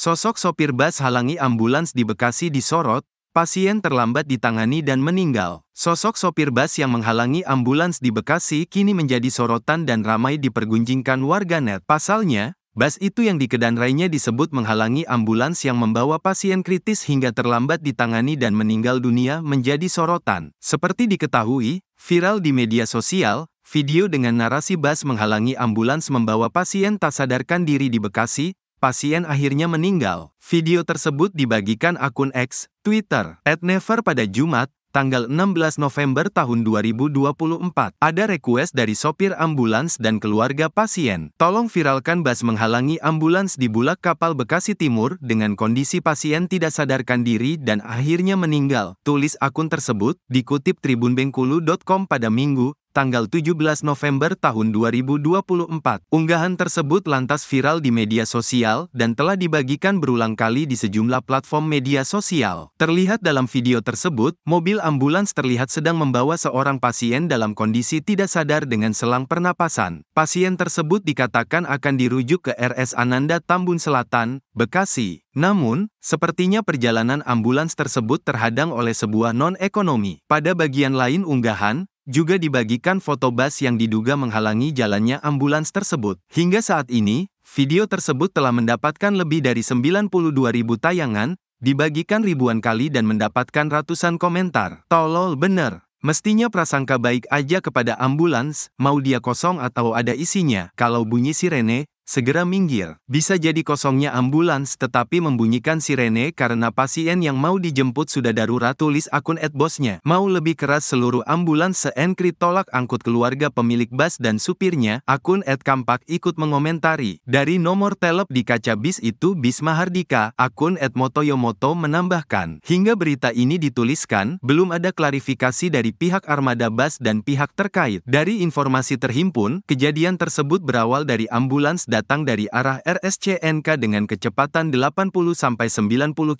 Sosok sopir bus halangi ambulans di Bekasi disorot, pasien terlambat ditangani dan meninggal. Sosok sopir bus yang menghalangi ambulans di Bekasi kini menjadi sorotan dan ramai dipergunjingkan warganet. Pasalnya, bus itu yang dikedanrainya disebut menghalangi ambulans yang membawa pasien kritis hingga terlambat ditangani dan meninggal dunia menjadi sorotan. Seperti diketahui, viral di media sosial, video dengan narasi bus menghalangi ambulans membawa pasien tak sadarkan diri di Bekasi, pasien akhirnya meninggal. Video tersebut dibagikan akun X, Twitter, @never pada Jumat, tanggal 16 November tahun 2024. Ada request dari sopir ambulans dan keluarga pasien. Tolong viralkan bas menghalangi ambulans di bulak kapal Bekasi Timur dengan kondisi pasien tidak sadarkan diri dan akhirnya meninggal. Tulis akun tersebut dikutip tribunbengkulu.com pada Minggu, tanggal 17 November tahun 2024. Unggahan tersebut lantas viral di media sosial dan telah dibagikan berulang kali di sejumlah platform media sosial. Terlihat dalam video tersebut, mobil ambulans terlihat sedang membawa seorang pasien dalam kondisi tidak sadar dengan selang pernapasan. Pasien tersebut dikatakan akan dirujuk ke RS Ananda Tambun Selatan, Bekasi. Namun, sepertinya perjalanan ambulans tersebut terhadang oleh sebuah non-ekonomi. Pada bagian lain unggahan, juga dibagikan foto bus yang diduga menghalangi jalannya ambulans tersebut. Hingga saat ini, video tersebut telah mendapatkan lebih dari ribu tayangan, dibagikan ribuan kali dan mendapatkan ratusan komentar. Tolol bener. Mestinya prasangka baik aja kepada ambulans, mau dia kosong atau ada isinya. Kalau bunyi sirene, Segera minggir, bisa jadi kosongnya ambulans tetapi membunyikan sirene karena pasien yang mau dijemput sudah darurat tulis akun ad bosnya. Mau lebih keras seluruh ambulans seenkrit tolak angkut keluarga pemilik bus dan supirnya, akun ad kampak ikut mengomentari. Dari nomor telep di kaca bis itu Bisma Hardika, akun ad motoyomoto menambahkan. Hingga berita ini dituliskan, belum ada klarifikasi dari pihak armada bus dan pihak terkait. Dari informasi terhimpun, kejadian tersebut berawal dari ambulans dan datang dari arah RSCNK dengan kecepatan 80-90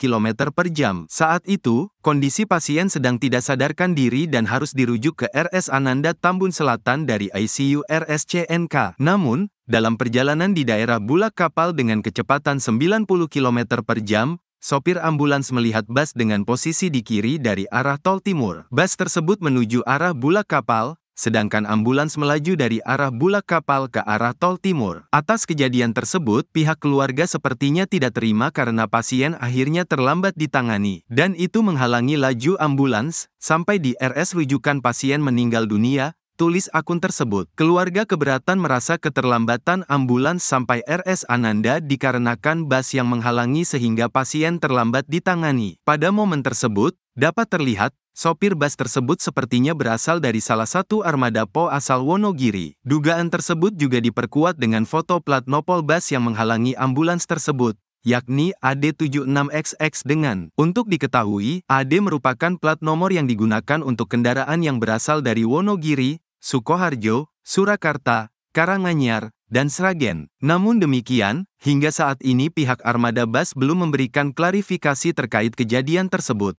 km per jam. Saat itu, kondisi pasien sedang tidak sadarkan diri dan harus dirujuk ke RS Ananda Tambun Selatan dari ICU RSCNK. Namun, dalam perjalanan di daerah bulak kapal dengan kecepatan 90 km per jam, sopir ambulans melihat bus dengan posisi di kiri dari arah tol timur. Bus tersebut menuju arah bulak kapal, sedangkan ambulans melaju dari arah bulak kapal ke arah tol timur. Atas kejadian tersebut, pihak keluarga sepertinya tidak terima karena pasien akhirnya terlambat ditangani, dan itu menghalangi laju ambulans, sampai di RS rujukan pasien meninggal dunia, tulis akun tersebut. Keluarga keberatan merasa keterlambatan ambulans sampai RS Ananda dikarenakan bas yang menghalangi sehingga pasien terlambat ditangani. Pada momen tersebut, dapat terlihat Sopir bus tersebut sepertinya berasal dari salah satu armada Po asal Wonogiri. Dugaan tersebut juga diperkuat dengan foto plat nopol bus yang menghalangi ambulans tersebut yakni AD76XX dengan. Untuk diketahui, AD merupakan plat nomor yang digunakan untuk kendaraan yang berasal dari Wonogiri, Sukoharjo, Surakarta, Karanganyar, dan Sragen. Namun demikian, hingga saat ini pihak armada bus belum memberikan klarifikasi terkait kejadian tersebut.